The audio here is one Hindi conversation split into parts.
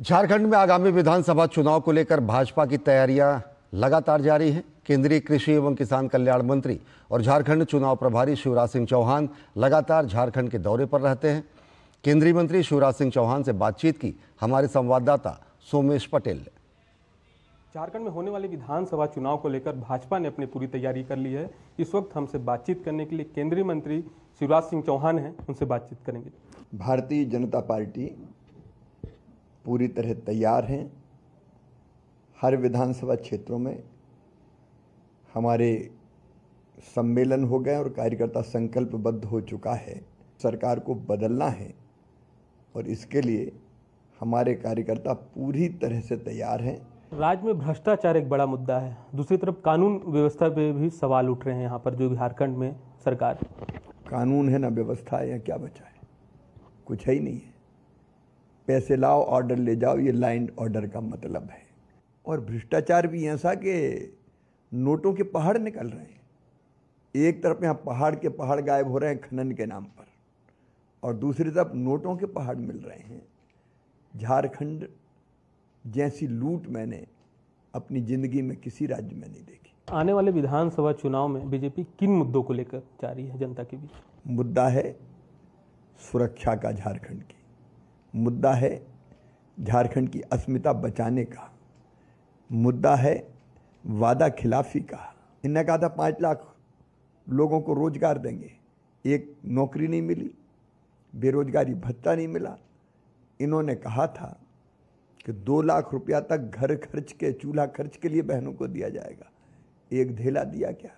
झारखंड में आगामी विधानसभा चुनाव को लेकर भाजपा की तैयारियां लगातार जारी हैं केंद्रीय कृषि एवं किसान कल्याण मंत्री और झारखंड चुनाव प्रभारी शिवराज सिंह चौहान लगातार झारखंड के दौरे पर रहते हैं केंद्रीय मंत्री शिवराज सिंह चौहान से बातचीत की हमारे संवाददाता सोमेश पटेल ने झारखंड में होने वाले विधानसभा चुनाव को लेकर भाजपा ने अपनी पूरी तैयारी कर ली है इस वक्त हमसे बातचीत करने के लिए केंद्रीय मंत्री शिवराज सिंह चौहान हैं उनसे बातचीत करेंगे भारतीय जनता पार्टी पूरी तरह तैयार हैं हर विधानसभा क्षेत्रों में हमारे सम्मेलन हो गए और कार्यकर्ता संकल्पबद्ध हो चुका है सरकार को बदलना है और इसके लिए हमारे कार्यकर्ता पूरी तरह से तैयार हैं राज्य में भ्रष्टाचार एक बड़ा मुद्दा है दूसरी तरफ कानून व्यवस्था पे भी सवाल उठ रहे हैं यहाँ पर जो झारखंड में सरकार कानून है ना व्यवस्था है या क्या बचा है कुछ है ही नहीं है पैसे लाओ ऑर्डर ले जाओ ये लाइन ऑर्डर का मतलब है और भ्रष्टाचार भी ऐसा कि नोटों के पहाड़ निकल रहे हैं एक तरफ यहाँ पहाड़ के पहाड़ गायब हो रहे हैं खनन के नाम पर और दूसरी तरफ नोटों के पहाड़ मिल रहे हैं झारखंड जैसी लूट मैंने अपनी ज़िंदगी में किसी राज्य में नहीं देखी आने वाले विधानसभा चुनाव में बीजेपी किन मुद्दों को लेकर जा रही है जनता के बीच मुद्दा है सुरक्षा का झारखंड की मुद्दा है झारखंड की अस्मिता बचाने का मुद्दा है वादा खिलाफी का इन्हें कहा था पाँच लाख लोगों को रोज़गार देंगे एक नौकरी नहीं मिली बेरोजगारी भत्ता नहीं मिला इन्होंने कहा था कि दो लाख रुपया तक घर खर्च के चूल्हा खर्च के लिए बहनों को दिया जाएगा एक धेला दिया क्या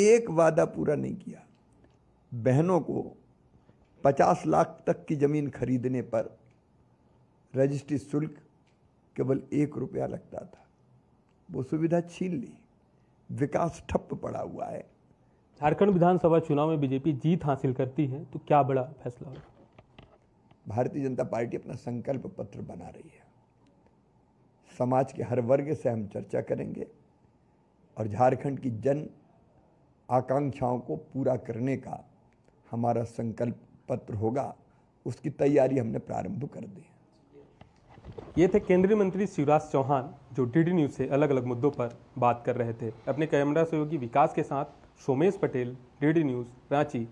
एक वादा पूरा नहीं किया बहनों को पचास लाख तक की ज़मीन खरीदने पर रजिस्ट्री शुल्क केवल एक रुपया लगता था वो सुविधा छीन ली विकास ठप पड़ा हुआ है झारखंड विधानसभा चुनाव में बीजेपी जीत हासिल करती है तो क्या बड़ा फैसला होगा भारतीय जनता पार्टी अपना संकल्प पत्र बना रही है समाज के हर वर्ग से हम चर्चा करेंगे और झारखंड की जन आकांक्षाओं को पूरा करने का हमारा संकल्प पत्र होगा उसकी तैयारी हमने प्रारंभ कर दी ये थे केंद्रीय मंत्री शिवराज चौहान जो डीडी न्यूज से अलग अलग मुद्दों पर बात कर रहे थे अपने कैमरा सहयोगी विकास के साथ सोमेश पटेल डीडी न्यूज रांची